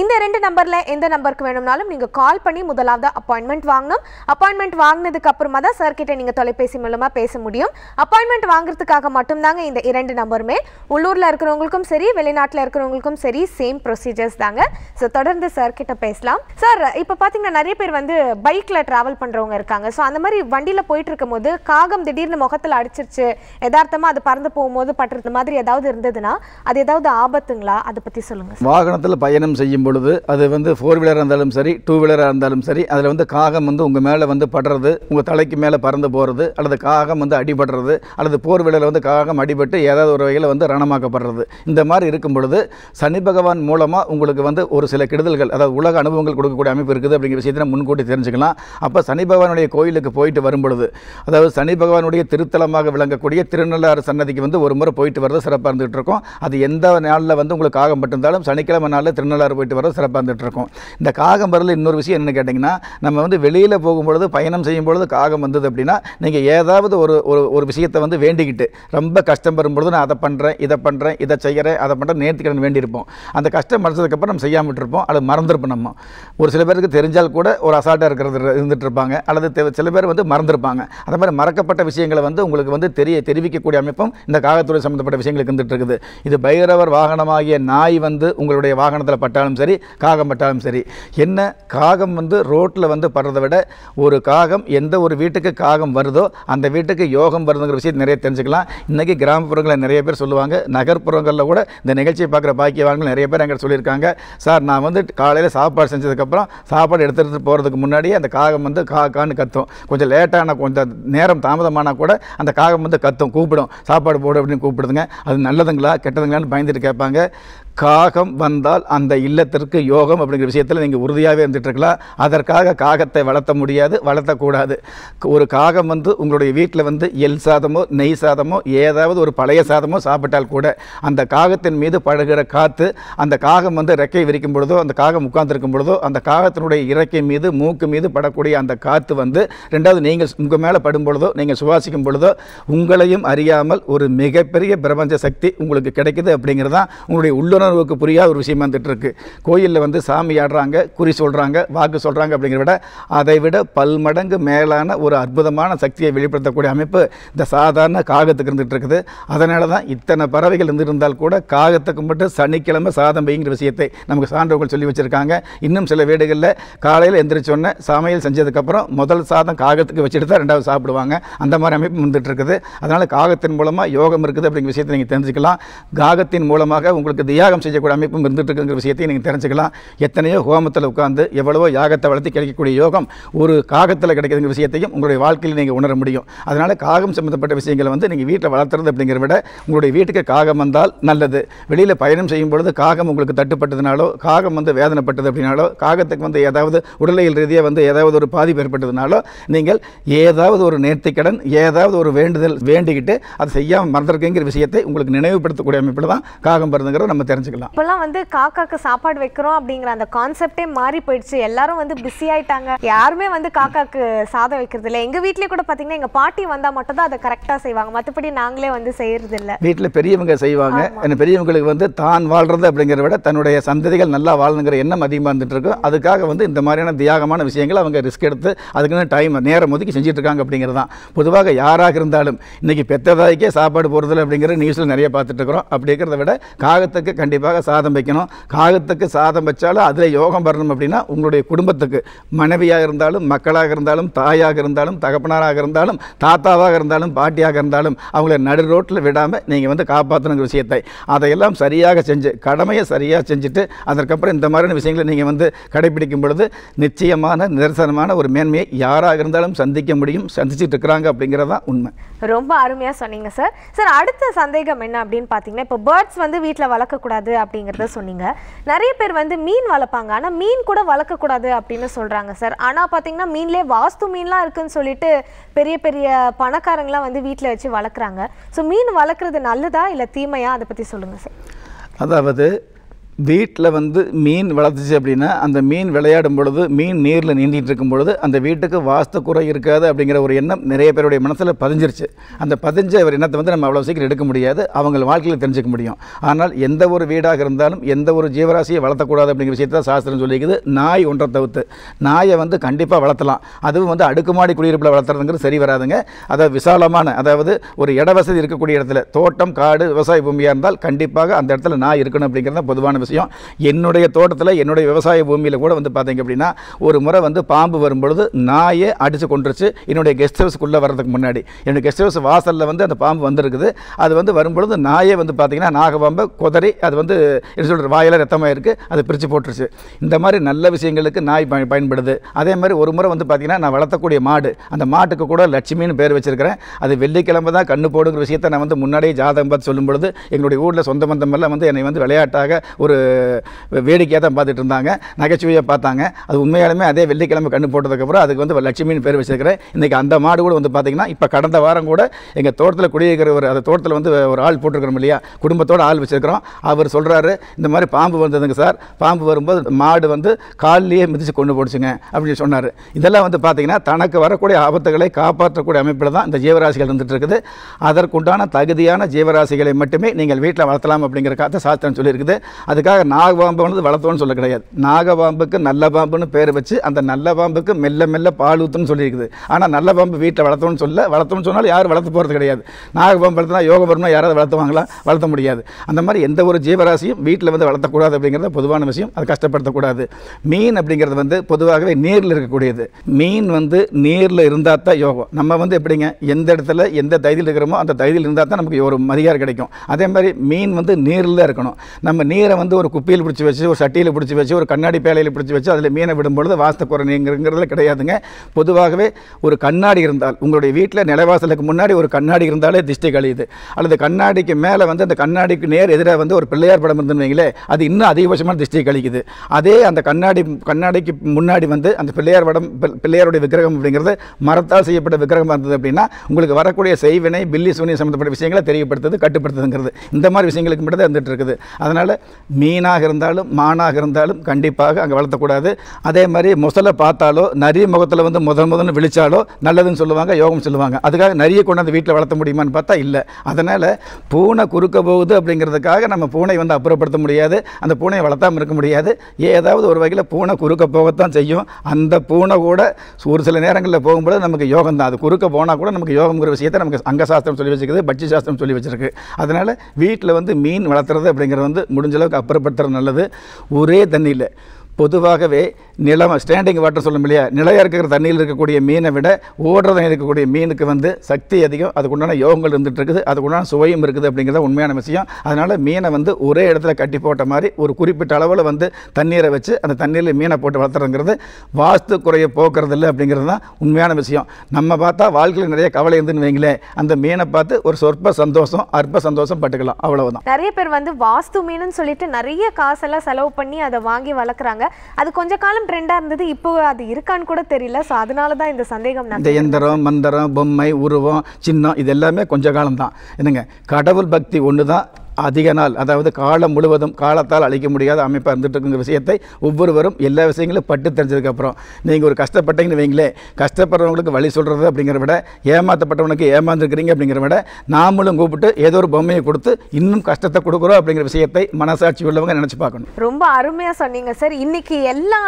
இந்த ரெண்டு நம்பரில் எந்த நம்பருக்கு வேணும்னாலும் நீங்கள் கால் பண்ணி முதலாவது அப்பாயின்மெண்ட் வாங்கணும் அப்பாயின்மெண்ட் வாங்கினதுக்கு அப்புறமா தான் சார்கிட்ட நீங்கள் தொலைபேசி மூலமாக பேச முடியும் அப்பாயின்மெண்ட் வாங்குறதுக்காக மட்டும்தாங்க இந்த இரண்டு நம்பருமே உள்ளூரில் இருக்கிறவங்களுக்கும் சரி வெளிநாட்டில் இருக்கிறவங்களுக்கும் சரி சேம் ப்ரொசீஜர்ஸ் தாங்க ஸோ தொடர்ந்து சார்கிட்ட பேசலாம் சார் இப்போ பார்த்தீங்கன்னா நிறைய பேர் வந்து பைக்கில் ட்ராவல் பண்ணுறவங்க இருக்காங்க ஸோ அந்த மாதிரி வண்டியில் போயிட்டு இருக்கும்போது காகம் திடீர்னு முகத்தில் அடிச்சிருச்சு எதார்த்தமாக அது பறந்து போகும்போது பட்டுறது மாதிரி ஏதாவது இருந்ததுன்னா அது ஏதாவது ஆபத்துங்களா அதை பற்றி சொல்லுங்கள் வாகனத்தில் பயணம் செய்யும் செய்யும் பொழுது அது வந்து ஃபோர் வீலராக இருந்தாலும் சரி டூ வீலராக இருந்தாலும் சரி அதில் வந்து காகம் வந்து உங்கள் மேலே வந்து படுறது உங்கள் தலைக்கு மேலே பறந்து போகிறது அல்லது காகம் வந்து அடிபடுறது அல்லது ஃபோர் வீலரில் வந்து காகம் அடிபட்டு ஏதாவது ஒரு வகையில் வந்து ரணமாக்கப்படுறது இந்த மாதிரி இருக்கும் பொழுது சனி பகவான் மூலமாக உங்களுக்கு வந்து ஒரு சில கெடுதல்கள் அதாவது உலக அனுபவங்கள் கொடுக்கக்கூடிய அமைப்பு இருக்குது அப்படிங்கிற விஷயத்தை முன்கூட்டி தெரிஞ்சுக்கலாம் அப்போ சனி பகவானுடைய கோயிலுக்கு போயிட்டு வரும்பொழுது அதாவது சனி பகவானுடைய திருத்தலமாக விளங்கக்கூடிய திருநள்ளாறு சன்னதிக்கு வந்து ஒரு முறை போயிட்டு வர்றது சிறப்பாக இருந்துகிட்டு இருக்கும் அது எந்த நாளில் வந்து உங்களுக்கு காகம் பட்டிருந்தாலும் சனிக்கிழமை நாளில் திருநள்ளாறு போயிட்டு போயிட்டு வர சிறப்பாக இருந்துகிட்ருக்கும் இந்த காகம் வரல இன்னொரு விஷயம் என்னென்னு கேட்டிங்கன்னா நம்ம வந்து வெளியில் போகும்பொழுது பயணம் செய்யும் பொழுது காகம் வந்தது அப்படின்னா நீங்கள் ஏதாவது ஒரு ஒரு ஒரு விஷயத்தை வந்து வேண்டிக்கிட்டு ரொம்ப கஷ்டம் வரும்பொழுது நான் அதை பண்ணுறேன் இதை பண்ணுறேன் இதை செய்கிறேன் அதை பண்ணுறேன் நேர்த்திக்கடன் வேண்டியிருப்போம் அந்த கஷ்டம் மறைச்சதுக்கப்புறம் நம்ம செய்யாமல் விட்டுருப்போம் அது மறந்துருப்போம் நம்ம ஒரு சில பேருக்கு தெரிஞ்சால் கூட ஒரு அசால்ட்டாக இருக்கிறது இருந்துகிட்டு இருப்பாங்க அல்லது சில பேர் வந்து மறந்துருப்பாங்க அந்த மாதிரி மறக்கப்பட்ட விஷயங்களை வந்து உங்களுக்கு வந்து தெரிய தெரிவிக்கக்கூடிய அமைப்பும் இந்த காகத்துறை சம்மந்தப்பட்ட விஷயங்களுக்கு இருந்துகிட்டு இருக்குது இது பைரவர் வாகனமாகிய நாய் வந்து உங்களுடைய வாகனத்தில் பட்டாலும் சரி காகம் பட்டாலும் சரி என்ன காகம் வந்து ரோட்டில் வந்து படுறதை விட ஒரு காகம் எந்த ஒரு வீட்டுக்கு காகம் வருதோ அந்த வீட்டுக்கு யோகம் வருதுங்கிற விஷயத்தை நிறைய தெரிஞ்சுக்கலாம் இன்றைக்கி கிராமப்புறங்களில் நிறைய பேர் சொல்லுவாங்க நகர்ப்புறங்களில் கூட இந்த நிகழ்ச்சியை பார்க்குற பாக்கியவான்கள் நிறைய பேர் எங்கிட்ட சொல்லியிருக்காங்க சார் நான் வந்து காலையில் சாப்பாடு செஞ்சதுக்கப்புறம் சாப்பாடு எடுத்துகிட்டு போகிறதுக்கு முன்னாடியே அந்த காகம் வந்து கா கான்னு கத்தும் கொஞ்சம் லேட்டான கொஞ்சம் நேரம் தாமதமானால் கூட அந்த காகம் வந்து கத்தும் கூப்பிடும் சாப்பாடு போடு அப்படின்னு கூப்பிடுதுங்க அது நல்லதுங்களா கெட்டதுங்களான்னு பயந்துட்டு கேட்பாங்க காகம் வந்தால் அந்த இல்லத்திற்கு யோகம் அப்படிங்கிற விஷயத்தில் நீங்கள் உறுதியாகவே இருந்துகிட்ருக்கலாம் அதற்காக காகத்தை வளர்த்த முடியாது வளர்த்தக்கூடாது ஒரு காகம் வந்து உங்களுடைய வீட்டில் வந்து எல் சாதமோ நெய் சாதமோ ஏதாவது ஒரு பழைய சாதமோ சாப்பிட்டால் கூட அந்த காகத்தின் மீது பழகிற காற்று அந்த காகம் வந்து ரெக்கை விரிக்கும் பொழுதோ அந்த காகம் உட்கார்ந்துருக்கும் பொழுதோ அந்த காகத்தினுடைய இறக்கை மீது மூக்கு மீது படக்கூடிய அந்த காற்று வந்து ரெண்டாவது நீங்கள் உங்கள் மேலே படும் பொழுதோ நீங்கள் சுவாசிக்கும் பொழுதோ உங்களையும் அறியாமல் ஒரு மிகப்பெரிய பிரபஞ்ச சக்தி உங்களுக்கு கிடைக்குது அப்படிங்கிறது தான் உங்களுடைய உள்ளுணர்வு புலனுக்கு புரியாத ஒரு விஷயம் வந்துட்டு இருக்கு கோயிலில் வந்து சாமி ஆடுறாங்க குறி சொல்கிறாங்க வாக்கு சொல்கிறாங்க அப்படிங்கிற விட அதை விட பல்மடங்கு மேலான ஒரு அற்புதமான சக்தியை வெளிப்படுத்தக்கூடிய அமைப்பு இந்த சாதாரண காகத்துக்கு இருந்துகிட்ருக்குது இருக்குது அதனால தான் இத்தனை பறவைகள் இருந்திருந்தால் கூட காகத்துக்கு மட்டும் சனிக்கிழமை சாதம் பைங்கிற விஷயத்தை நமக்கு சான்றோர்கள் சொல்லி வச்சுருக்காங்க இன்னும் சில வீடுகளில் காலையில் எந்திரிச்சோன்னே சமையல் செஞ்சதுக்கப்புறம் முதல் சாதம் காகத்துக்கு வச்சுட்டு தான் ரெண்டாவது சாப்பிடுவாங்க அந்த மாதிரி அமைப்பு வந்துட்டு இருக்குது அதனால் காகத்தின் மூலமாக யோகம் இருக்குது அப்படிங்கிற விஷயத்தை நீங்கள் தெரிஞ்சுக்கலாம் காகத்தின் மூலமாக உங்களுக்கு தியா யாகம் செய்யக்கூடிய அமைப்பும் இருந்துட்டு இருக்குங்கிற விஷயத்தையும் நீங்கள் தெரிஞ்சுக்கலாம் எத்தனையோ ஹோமத்தில் உட்காந்து எவ்வளவோ யாகத்தை வளர்த்து கிடைக்கக்கூடிய யோகம் ஒரு காகத்தில் கிடைக்கிறதுங்கிற விஷயத்தையும் உங்களுடைய வாழ்க்கையில் நீங்கள் உணர முடியும் அதனால் காகம் சம்மந்தப்பட்ட விஷயங்களை வந்து நீங்கள் வீட்டில் வளர்த்துறது அப்படிங்கிற விட உங்களுடைய வீட்டுக்கு காகம் வந்தால் நல்லது வெளியில் பயணம் செய்யும் பொழுது காகம் உங்களுக்கு தட்டுப்பட்டதுனாலோ காகம் வந்து வேதனைப்பட்டது அப்படின்னாலோ காகத்துக்கு வந்து ஏதாவது உடலியல் ரீதியாக வந்து ஏதாவது ஒரு பாதிப்பு ஏற்பட்டதுனாலோ நீங்கள் ஏதாவது ஒரு நேர்த்திக்கடன் ஏதாவது ஒரு வேண்டுதல் வேண்டிக்கிட்டு அதை செய்யாமல் மறந்துருக்குங்கிற விஷயத்தை உங்களுக்கு நினைவுபடுத்தக்கூடிய அமைப்பில் தான் காகம் வருதுங்கிறத நம்ம தெரிஞ்சு தெரிஞ்சுக்கலாம் இப்பெல்லாம் வந்து காக்காக்கு சாப்பாடு வைக்கிறோம் அப்படிங்கிற அந்த கான்செப்டே மாறி போயிடுச்சு எல்லாரும் வந்து பிஸி ஆயிட்டாங்க யாருமே வந்து காக்காக்கு சாதம் வைக்கிறது இல்லை எங்கள் வீட்லயே கூட பார்த்தீங்கன்னா எங்கள் பாட்டி வந்தால் மட்டும் தான் அதை கரெக்டாக செய்வாங்க மற்றபடி நாங்களே வந்து செய்யறது இல்லை வீட்டில் பெரியவங்க செய்வாங்க பெரியவங்களுக்கு வந்து தான் வாழ்றது அப்படிங்கிறத விட தன்னுடைய சந்ததிகள் நல்லா வாழணுங்கிற எண்ணம் அதிகமா இருந்துட்டு இருக்கும் அதுக்காக வந்து இந்த மாதிரியான தியாகமான விஷயங்கள் அவங்க ரிஸ்க் எடுத்து அதுக்குன்னு டைம் நேரம் ஒதுக்கி செஞ்சுட்டு இருக்காங்க அப்படிங்கிறது தான் பொதுவாக யாராக இருந்தாலும் இன்றைக்கி பெத்ததாய்க்கே சாப்பாடு போறதுல அப்படிங்கிற நியூஸில் நிறைய பார்த்துட்டு இருக்கிறோம் அப்படிங்கிறத விட காகத்துக்கு கண்டிப்பாக சாதம் வைக்கணும் காகத்துக்கு சாதம் வச்சாலும் அதில் யோகம் வரணும் அப்படின்னா உங்களுடைய குடும்பத்துக்கு மனைவியாக இருந்தாலும் மக்களாக இருந்தாலும் தாயாக இருந்தாலும் தகப்பனாராக இருந்தாலும் தாத்தாவாக இருந்தாலும் பாட்டியாக இருந்தாலும் அவங்கள நடு ரோட்டில் விடாமல் நீங்கள் வந்து காப்பாற்றணுங்கிற விஷயத்தை அதையெல்லாம் சரியாக செஞ்சு கடமையை சரியாக செஞ்சுட்டு அதற்கப்புறம் இந்த மாதிரியான விஷயங்களை நீங்கள் வந்து கடைபிடிக்கும் பொழுது நிச்சயமான நிதர்சனமான ஒரு மேன்மையை யாராக இருந்தாலும் சந்திக்க முடியும் சந்திச்சுட்டு இருக்கிறாங்க அப்படிங்கிறது உண்மை ரொம்ப அருமையாக சொன்னீங்க சார் சார் அடுத்த சந்தேகம் என்ன அப்படின்னு பார்த்தீங்கன்னா இப்போ பேர்ட்ஸ் வந்து வீட்டில் வளர்க்கக்கூடாது கூடாது அப்படிங்கிறத சொன்னீங்க நிறைய பேர் வந்து மீன் வளர்ப்பாங்க ஆனால் மீன் கூட வளர்க்கக்கூடாது அப்படின்னு சொல்கிறாங்க சார் ஆனால் பார்த்தீங்கன்னா மீன்லேயே வாஸ்து மீன்லாம் இருக்குன்னு சொல்லிட்டு பெரிய பெரிய பணக்காரங்களாம் வந்து வீட்டில் வச்சு வளர்க்குறாங்க ஸோ மீன் வளர்க்குறது நல்லதா இல்லை தீமையா அதை பற்றி சொல்லுங்கள் சார் அதாவது வீட்டில் வந்து மீன் வளர்த்துச்சு அப்படின்னா அந்த மீன் விளையாடும் பொழுது மீன் நீரில் நீந்திகிட்டு இருக்கும் பொழுது அந்த வீட்டுக்கு வாஸ்து குறை இருக்காது அப்படிங்கிற ஒரு எண்ணம் நிறைய பேருடைய மனசில் பதிஞ்சிருச்சு அந்த பதிஞ்ச ஒரு எண்ணத்தை வந்து நம்ம அவ்வளோ சீக்கிரம் எடுக்க முடியாது அவங்க வாழ்க்கையில் தெரிஞ்சுக்க முடியும் ஆனால் எந்த ஒரு வீடாக இருந்தாலும் எந்த ஒரு ஜீவராசியை வளர்த்தக்கூடாது அப்படிங்கிற விஷயத்தை சாஸ்திரம் சொல்லிக்குது நாய் ஒன்றை தவிர்த்து நாயை வந்து கண்டிப்பாக வளர்த்தலாம் அதுவும் வந்து அடுக்குமாடி குடியிருப்பில் வளர்த்துறதுங்கிறது சரி வராதுங்க அதாவது விசாலமான அதாவது ஒரு இட வசதி இருக்கக்கூடிய இடத்துல தோட்டம் காடு விவசாய பூமியாக இருந்தால் கண்டிப்பாக அந்த இடத்துல நாய் இருக்கணும் அப்படிங்கிறது பொதுவான விஷயம் விஷயம் என்னுடைய தோட்டத்தில் என்னுடைய விவசாய பூமியில் கூட வந்து பார்த்தீங்க அப்படின்னா ஒரு முறை வந்து பாம்பு வரும்பொழுது நாயை அடித்து கொண்டுருச்சு என்னுடைய கெஸ்ட் ஹவுஸ்க்குள்ளே வர்றதுக்கு முன்னாடி என்னுடைய கெஸ்ட் ஹவுஸ் வாசலில் வந்து அந்த பாம்பு வந்திருக்குது அது வந்து வரும்பொழுது நாயே வந்து பார்த்திங்கன்னா நாகபாம்பை குதறி அது வந்து என்ன சொல்கிற வாயில் ரத்தமாக இருக்குது அது பிரித்து போட்டுருச்சு இந்த மாதிரி நல்ல விஷயங்களுக்கு நாய் பயன்படுது அதே மாதிரி ஒரு முறை வந்து பார்த்தீங்கன்னா நான் வளர்த்தக்கூடிய மாடு அந்த மாட்டுக்கு கூட லட்சுமின்னு பேர் வச்சுருக்கிறேன் அது வெள்ளிக்கிழமை தான் கண்ணு போடுங்கிற விஷயத்தை நான் வந்து முன்னாடியே ஜாதகம் பார்த்து சொல்லும் பொழுது எங்களுடைய ஊரில் சொந்த பந்தமெல்லாம் வந்து என்னை வந்து விளையாட்டாக ஒரு வேடிக்கையாக தான் பார்த்துட்டு இருந்தாங்க நகைச்சுவையாக பார்த்தாங்க அது உண்மையாலுமே அதே வெள்ளிக்கிழமை கண்டு போட்டதுக்கப்புறம் அதுக்கு வந்து லட்சுமின்னு பேர் வச்சிருக்கிறேன் இன்றைக்கி அந்த மாடு கூட வந்து பார்த்திங்கன்னா இப்போ கடந்த வாரம் கூட எங்கள் தோட்டத்தில் குடியிருக்கிற ஒரு அந்த தோட்டத்தில் வந்து ஒரு ஆள் போட்டிருக்கிறோம் இல்லையா குடும்பத்தோடு ஆள் வச்சுருக்கிறோம் அவர் சொல்கிறாரு இந்த மாதிரி பாம்பு வந்ததுங்க சார் பாம்பு வரும்போது மாடு வந்து காலிலேயே மிதித்து கொண்டு போடுச்சுங்க அப்படின்னு சொன்னார் இதெல்லாம் வந்து பார்த்திங்கன்னா தனக்கு வரக்கூடிய ஆபத்துகளை காப்பாற்றக்கூடிய அமைப்பில் தான் இந்த ஜீவராசிகள் இருந்துகிட்டு இருக்குது அதற்குண்டான தகுதியான ஜீவராசிகளை மட்டுமே நீங்கள் வீட்டில் வளர்த்தலாம் அப்படிங்கிற காத்த சாஸ்திரம் சொல்லியிருக்குது அது அதுக்காக நாக பாம்பு வளர்த்தோன்னு சொல்ல கிடையாது நாக பாம்புக்கு நல்ல பாம்புன்னு பேர் வச்சு அந்த நல்ல பாம்புக்கு மெல்ல மெல்ல பால் ஊற்றுன்னு சொல்லியிருக்குது ஆனால் நல்ல பாம்பு வீட்டில் வளர்த்தோன்னு சொல்ல வளர்த்தோன்னு சொன்னால் யாரும் வளர்த்து போகிறது கிடையாது நாக பாம்பு வளர்த்தனா யோக வரும்னா யாராவது வளர்த்துவாங்களா வளர்த்த முடியாது அந்த மாதிரி எந்த ஒரு ஜீவராசியும் வீட்டில் வந்து வளர்த்தக்கூடாது அப்படிங்கிறத பொதுவான விஷயம் அது கஷ்டப்படுத்தக்கூடாது மீன் அப்படிங்கிறது வந்து பொதுவாகவே நீரில் இருக்கக்கூடியது மீன் வந்து நீரில் இருந்தால் தான் யோகம் நம்ம வந்து எப்படிங்க எந்த இடத்துல எந்த தைதியில் இருக்கிறோமோ அந்த தைதியில் இருந்தால் தான் நமக்கு ஒரு மரியாதை கிடைக்கும் அதே மாதிரி மீன் வந்து நீரில் இருக்கணும் நம்ம நீரை வந்து வந்து ஒரு குப்பியில் பிடிச்சி வச்சு ஒரு சட்டியில் பிடிச்சி வச்சு ஒரு கண்ணாடி பேலையில் பிடிச்சி வச்சு அதில் மீனை விடும்பொழுது வாசத்த குறைங்கிறதுல கிடையாதுங்க பொதுவாகவே ஒரு கண்ணாடி இருந்தால் உங்களுடைய வீட்டில் நிலவாசலுக்கு முன்னாடி ஒரு கண்ணாடி இருந்தாலே திஷ்டி கழியுது அல்லது கண்ணாடிக்கு மேலே வந்து அந்த கண்ணாடிக்கு நேர் எதிராக வந்து ஒரு பிள்ளையார் படம் இருந்துருந்தீங்களே அது இன்னும் அதிகபட்சமான திஷ்டி கழிக்குது அதே அந்த கண்ணாடி கண்ணாடிக்கு முன்னாடி வந்து அந்த பிள்ளையார் படம் பிள்ளையாருடைய விக்கிரகம் அப்படிங்கிறது மரத்தால் செய்யப்பட்ட விக்கிரகமாக இருந்தது அப்படின்னா உங்களுக்கு வரக்கூடிய செய்வினை பில்லி சூனியம் சம்மந்தப்பட்ட விஷயங்களை தெரியப்படுத்துது கட்டுப்படுத்துதுங்கிறது இந்த மாதிரி விஷயங்களுக்கு மட்டும் தான் இருந்துகிட்டு இருக்குது அதனால் மீனாக இருந்தாலும் மானாக இருந்தாலும் கண்டிப்பாக அங்கே வளர்த்தக்கூடாது அதே மாதிரி முசலை பார்த்தாலோ நரி முகத்தில் வந்து முதல் முதல்னு விழிச்சாலோ நல்லதுன்னு சொல்லுவாங்க யோகம் சொல்லுவாங்க அதுக்காக நரியை கொண்டாந்து வீட்டில் வளர்த்த முடியுமான்னு பார்த்தா இல்லை அதனால் பூனை குறுக்க போகுது அப்படிங்கிறதுக்காக நம்ம பூனை வந்து அப்புறப்படுத்த முடியாது அந்த பூனையை வளர்த்தாமல் இருக்க முடியாது ஏதாவது ஒரு வகையில் பூனை குறுக்க போகத்தான் செய்யும் அந்த பூனை கூட ஒரு சில நேரங்களில் போகும்போது நமக்கு யோகம் தான் அது குறுக்க போனால் கூட நமக்கு யோகங்கிற விஷயத்தை நமக்கு அங்கசாஸ்திரம் சொல்லி வச்சுக்கிறது பட்சி சாஸ்திரம் சொல்லி வச்சிருக்கு அதனால் வீட்டில் வந்து மீன் வளர்த்துறது அப்படிங்கிறது வந்து முடிஞ்சளவுக்கு அப்புறப்படுத்துறது நல்லது ஒரே தண்ணியில் பொதுவாகவே நிலம் ஸ்டாண்டிங் வாட்டர் சொல்லணும் இல்லையா நிலையாக இருக்கிற தண்ணியில் இருக்கக்கூடிய மீனை விட ஓடுற இருக்கக்கூடிய மீனுக்கு வந்து சக்தி அதிகம் அதுக்குண்டான யோகங்கள் இருந்துகிட்டு இருக்குது அதுக்குண்டான சுவையும் இருக்குது அப்படிங்கிறத உண்மையான விஷயம் அதனால் மீனை வந்து ஒரே இடத்துல கட்டி போட்ட மாதிரி ஒரு குறிப்பிட்ட அளவில் வந்து தண்ணீரை வச்சு அந்த தண்ணீரில் மீனை போட்டு வளர்த்துறதுங்கிறது வாஸ்து குறைய போக்குறது இல்லை அப்படிங்கிறது தான் உண்மையான விஷயம் நம்ம பார்த்தா வாழ்க்கையில் நிறைய கவலை இருந்துன்னு வைங்களேன் அந்த மீனை பார்த்து ஒரு சொற்ப சந்தோஷம் அற்ப சந்தோஷம் பட்டுக்கலாம் அவ்வளவுதான் நிறைய பேர் வந்து வாஸ்து மீனுன்னு சொல்லிட்டு நிறைய காசெல்லாம் செலவு பண்ணி அதை வாங்கி வளர்க்குறாங்க அது கொஞ்ச காலம் ட்ரெண்டாக இருந்தது இப்போ அது இருக்கான்னு கூட தெரியல ஸோ அதனால தான் இந்த சந்தேகம் இந்த எந்திரம் மந்திரம் பொம்மை உருவம் சின்னம் இது எல்லாமே கொஞ்ச காலம் தான் என்னங்க கடவுள் பக்தி ஒன்று தான் அதிக நாள் அதாவது காலம் முழுவதும் காலத்தால் அழிக்க முடியாத அமைப்பாக இருந்துட்டு இருக்குங்கிற விஷயத்தை ஒவ்வொருவரும் எல்லா விஷயங்களும் பட்டு தெரிஞ்சதுக்கப்புறம் நீங்கள் ஒரு கஷ்டப்பட்டீங்கன்னு வைங்களேன் கஷ்டப்படுறவங்களுக்கு வழி சொல்கிறது அப்படிங்கிற விட ஏமாற்றப்பட்டவனுக்கு ஏமாந்துருக்கிறீங்க அப்படிங்கிற விட நாமளும் கூப்பிட்டு ஏதோ ஒரு பொம்மையை கொடுத்து இன்னும் கஷ்டத்தை கொடுக்குறோம் அப்படிங்கிற விஷயத்தை மனசாட்சி உள்ளவங்க நினச்சி பார்க்கணும் ரொம்ப அருமையாக சொன்னீங்க சார் இன்னைக்கு எல்லா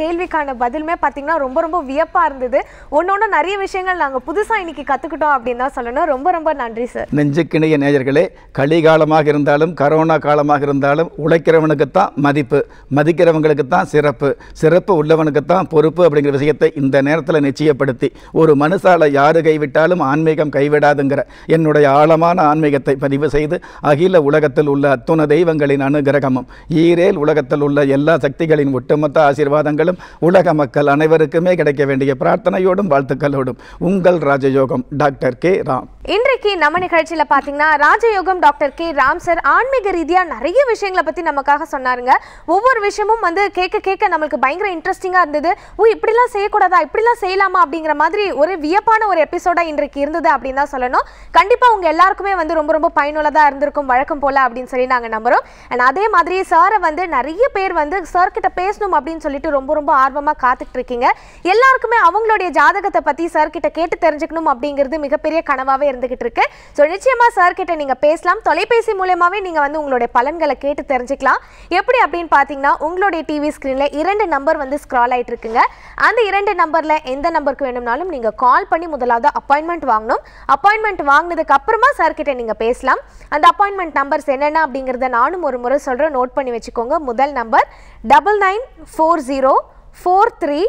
கேள்விக்கான பதிலுமே பார்த்தீங்கன்னா ரொம்ப ரொம்ப வியப்பாக இருந்தது ஒன்று ஒன்று நிறைய விஷயங்கள் நாங்கள் புதுசாக இன்னைக்கு கற்றுக்கிட்டோம் அப்படின்னு தான் சொல்லணும் ரொம்ப ரொம்ப நன்றி சார் நெஞ்சுக்கிணைய நேயர்களே கலிகாலமாக காலமாக இருந்தாலும் கரோனா காலமாக இருந்தாலும் உழைக்கிறவனுக்குத்தான் மதிப்பு மதிக்கிறவங்களுக்கு தான் சிறப்பு சிறப்பு உள்ளவனுக்கு தான் பொறுப்பு அப்படிங்கிற விஷயத்தை இந்த நேரத்தில் நிச்சயப்படுத்தி ஒரு மனுஷால யார் கைவிட்டாலும் ஆன்மீகம் கைவிடாதுங்கிற என்னுடைய ஆழமான ஆன்மீகத்தை பதிவு செய்து அகில உலகத்தில் உள்ள அத்துண தெய்வங்களின் அனுகிரகமும் ஈரேல் உலகத்தில் உள்ள எல்லா சக்திகளின் ஒட்டுமொத்த ஆசீர்வாதங்களும் உலக மக்கள் அனைவருக்குமே கிடைக்க வேண்டிய பிரார்த்தனையோடும் வாழ்த்துக்களோடும் உங்கள் ராஜயோகம் டாக்டர் கே ராம் இன்றைக்கு நம்ம நிகழ்ச்சியில் பார்த்தீங்கன்னா ராஜயோகம் டாக்டர் கே ராம் சார் ஆன்மீக ரீதியாக நிறைய விஷயங்களை பற்றி நமக்காக சொன்னாருங்க ஒவ்வொரு விஷயமும் வந்து கேட்க கேட்க நம்மளுக்கு பயங்கர இன்ட்ரெஸ்டிங்காக இருந்தது ஓ இப்படிலாம் செய்யக்கூடாதா இப்படிலாம் செய்யலாமா அப்படிங்கிற மாதிரி ஒரு வியப்பான ஒரு எபிசோடாக இன்றைக்கு இருந்தது அப்படின்னு தான் சொல்லணும் கண்டிப்பாக உங்கள் எல்லாருக்குமே வந்து ரொம்ப ரொம்ப பயனுள்ளதாக இருந்திருக்கும் வழக்கம் போல் அப்படின்னு சொல்லி நாங்கள் நம்புகிறோம் அண்ட் அதே மாதிரி சாரை வந்து நிறைய பேர் வந்து சார்கிட்ட பேசணும் அப்படின்னு சொல்லிட்டு ரொம்ப ரொம்ப ஆர்வமாக காத்துட்டு இருக்கீங்க எல்லாருக்குமே அவங்களுடைய ஜாதகத்தை பற்றி சார்கிட்ட கேட்டு தெரிஞ்சுக்கணும் அப்படிங்கிறது மிகப்பெரிய கனவாகவே இருந்துகிட்டு இருக்கு ஸோ நிச்சயமாக சார் கிட்ட நீங்க பேசலாம் தொலைபேசி மூலயமாவே நீங்க வந்து உங்களுடைய பலன்களை கேட்டு தெரிஞ்சுக்கலாம் எப்படி அப்படின்னு பாத்தீங்கன்னா உங்களுடைய டிவி ஸ்க்ரீனில் இரண்டு நம்பர் வந்து ஸ்க்ரால் ஆயிட்டு இருக்குங்க அந்த இரண்டு நம்பர்ல எந்த நம்பருக்கு வேணும்னாலும் நீங்க கால் பண்ணி முதலாவது அப்பாயின்மெண்ட் வாங்கணும் அப்பாயின்மெண்ட் வாங்கினதுக்கு அப்புறமா சார் கிட்ட நீங்க பேசலாம் அந்த அப்பாயின்மெண்ட் நம்பர்ஸ் என்னென்ன அப்படிங்கிறத நானும் ஒரு முறை சொல்றேன் நோட் பண்ணி வச்சுக்கோங்க முதல் number double nine four zero four three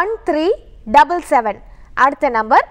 one three double seven அடுத்த number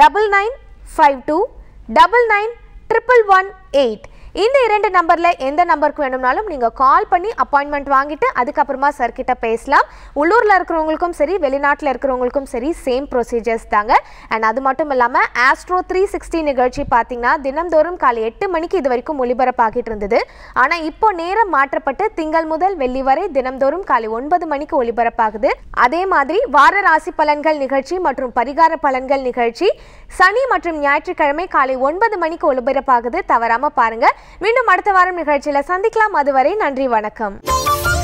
double nine Five two, double nine, triple one eight. இந்த இரண்டு நம்பரில் எந்த நம்பருக்கு வேணும்னாலும் நீங்கள் கால் பண்ணி அப்பாயின்மெண்ட் வாங்கிட்டு அதுக்கப்புறமா சார் கிட்ட பேசலாம் உள்ளூரில் இருக்கிறவங்களுக்கும் சரி வெளிநாட்டில் இருக்கிறவங்களுக்கும் சரி சேம் ப்ரொசீஜர்ஸ் தாங்க அண்ட் அது மட்டும் இல்லாமல் ஆஸ்ட்ரோ த்ரீ சிக்ஸ்டி நிகழ்ச்சி பார்த்தீங்கன்னா தினந்தோறும் காலை எட்டு மணிக்கு இது வரைக்கும் ஒளிபரப்பாகிட்டு இருந்தது ஆனால் இப்போ நேரம் மாற்றப்பட்டு திங்கள் முதல் வெள்ளி வரை தினந்தோறும் காலை ஒன்பது மணிக்கு ஒளிபரப்பாகுது அதே மாதிரி வார ராசி பலன்கள் நிகழ்ச்சி மற்றும் பரிகார பலன்கள் நிகழ்ச்சி சனி மற்றும் ஞாயிற்றுக்கிழமை காலை ஒன்பது மணிக்கு ஒளிபரப்பாகுது தவறாமல் பாருங்கள் மீண்டும் அடுத்த வாரம் நிகழ்ச்சியில் சந்திக்கலாம் அதுவரை நன்றி வணக்கம்